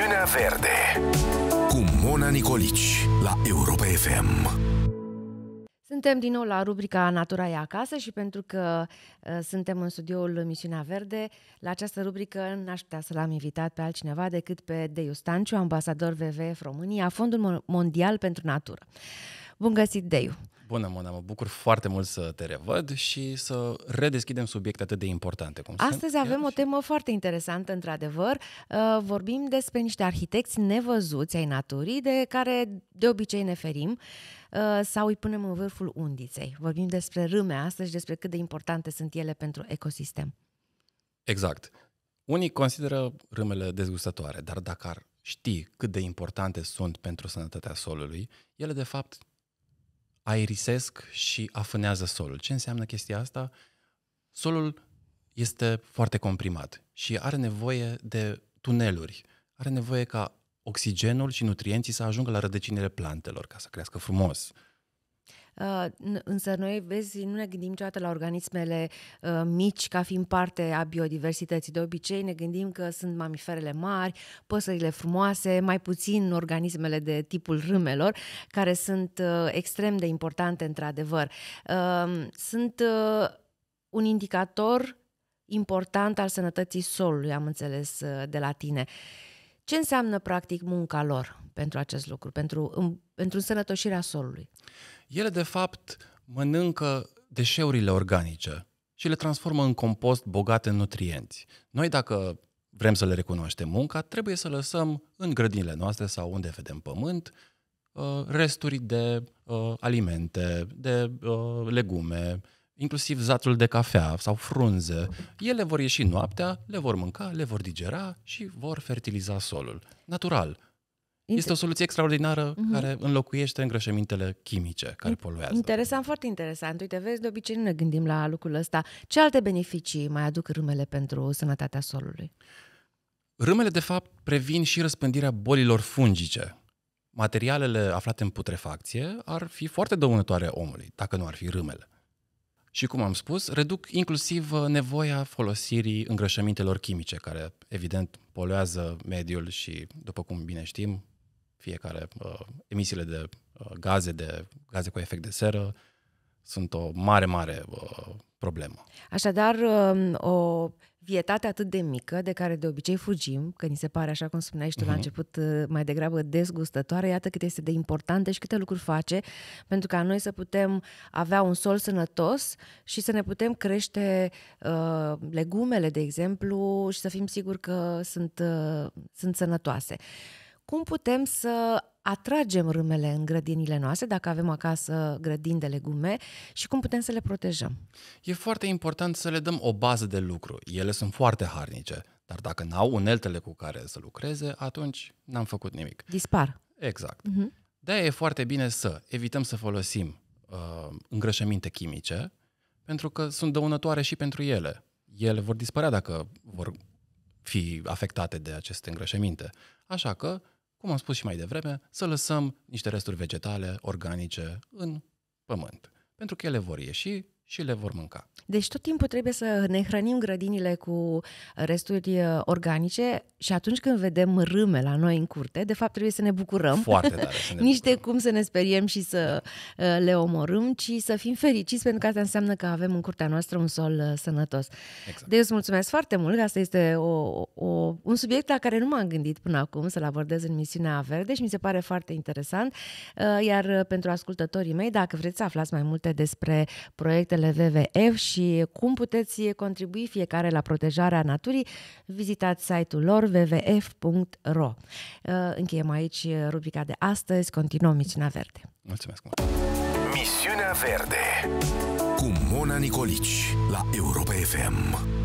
Emisiunea Verde cu Mona Nicolici la Europa FM. Suntem din nou la rubrica Natura e acasă și pentru că uh, suntem în studioul Misiunea Verde, la această rubrică n-aș putea să l-am invitat pe altcineva decât pe Deiu Stanciu, ambasador WWF România, Fondul Mondial pentru Natură. Bun găsit, Deiu! Bună, Mona, mă bucur foarte mult să te revăd și să redeschidem subiecte atât de importante. Cum Astăzi sunt. avem o temă foarte interesantă, într-adevăr. Uh, vorbim despre niște arhitecți nevăzuți ai naturii, de care de obicei ne ferim uh, sau îi punem în vârful undiței. Vorbim despre râme astăzi, despre cât de importante sunt ele pentru ecosistem. Exact. Unii consideră râmele dezgustătoare, dar dacă ar ști cât de importante sunt pentru sănătatea solului, ele de fapt aerisesc și afânează solul. Ce înseamnă chestia asta? Solul este foarte comprimat și are nevoie de tuneluri. Are nevoie ca oxigenul și nutrienții să ajungă la rădăcinile plantelor ca să crească frumos. Uh, însă noi, vezi, nu ne gândim niciodată la organismele uh, mici ca fiind parte a biodiversității. De obicei ne gândim că sunt mamiferele mari, păsările frumoase, mai puțin organismele de tipul râmelor, care sunt uh, extrem de importante într-adevăr. Sunt un indicator important al sănătății solului, am înțeles de la tine. Ce înseamnă practic munca lor? pentru acest lucru, pentru, în, pentru însănătoșirea solului? Ele, de fapt, mănâncă deșeurile organice și le transformă în compost bogat în nutrienți. Noi, dacă vrem să le recunoaștem munca, trebuie să lăsăm în grădinile noastre sau unde vedem pământ uh, resturi de uh, alimente, de uh, legume, inclusiv zațul de cafea sau frunze. Ele vor ieși noaptea, le vor mânca, le vor digera și vor fertiliza solul. Natural, este o soluție extraordinară uh-huh. care înlocuiește îngrășămintele chimice care poluează. Interesant, foarte interesant. Uite, vezi, de obicei nu ne gândim la lucrul ăsta. Ce alte beneficii mai aduc râmele pentru sănătatea solului? Râmele, de fapt, previn și răspândirea bolilor fungice. Materialele aflate în putrefacție ar fi foarte dăunătoare omului, dacă nu ar fi râmele. Și cum am spus, reduc inclusiv uh, nevoia folosirii îngrășămintelor chimice, care evident poluează mediul și, după cum bine știm, fiecare uh, emisiile de uh, gaze, de gaze cu efect de seră, sunt o mare, mare uh, problemă. Așadar, um, o vietate atât de mică, de care de obicei fugim, că ni se pare, așa cum spuneai și tu uh-huh. la mhm. început, uh, mai degrabă dezgustătoare, iată cât este de importantă și câte lucruri face pentru ca noi să putem avea un sol sănătos și să ne putem crește uh, legumele, de exemplu, și să fim siguri că sunt, uh, sunt sănătoase. Uh, cum putem să atragem râmele în grădinile noastre, dacă avem acasă grădini de legume, și cum putem să le protejăm? E foarte important să le dăm o bază de lucru. Ele sunt foarte harnice, dar dacă n-au uneltele cu care să lucreze, atunci n-am făcut nimic. Dispar. Exact. Uh-huh. Mhm. de e foarte bine să evităm să folosim uh, îngrășăminte chimice, pentru că sunt dăunătoare și pentru ele. Ele vor dispărea dacă vor fi afectate de aceste îngrășăminte. Așa că cum am spus și mai devreme, să lăsăm niște resturi vegetale, organice, în pământ. Pentru că ele vor ieși și le vor mânca. Deci tot timpul trebuie să ne hrănim grădinile cu resturi uh, organice și atunci când vedem râme la noi în curte, de fapt trebuie să ne bucurăm. Foarte tare, să ne Nici bucurăm. de cum să ne speriem și să uh, le omorâm, ci să fim fericiți pentru că asta înseamnă că avem în curtea noastră un sol uh, sănătos. Exact. Deci îți mulțumesc foarte mult, asta este o, o, un subiect la care nu m-am gândit până acum să-l abordez în misiunea verde și mi se pare foarte interesant. Iar pentru ascultătorii mei, dacă vreți să aflați mai multe despre proiectele WWF și și cum puteți contribui fiecare la protejarea naturii, vizitați site-ul lor www.ro. Uh, încheiem aici rubrica de astăzi, continuăm Misiunea Verde. Mulțumesc mult! Misiunea Verde cu Mona Nicolici la Europa FM.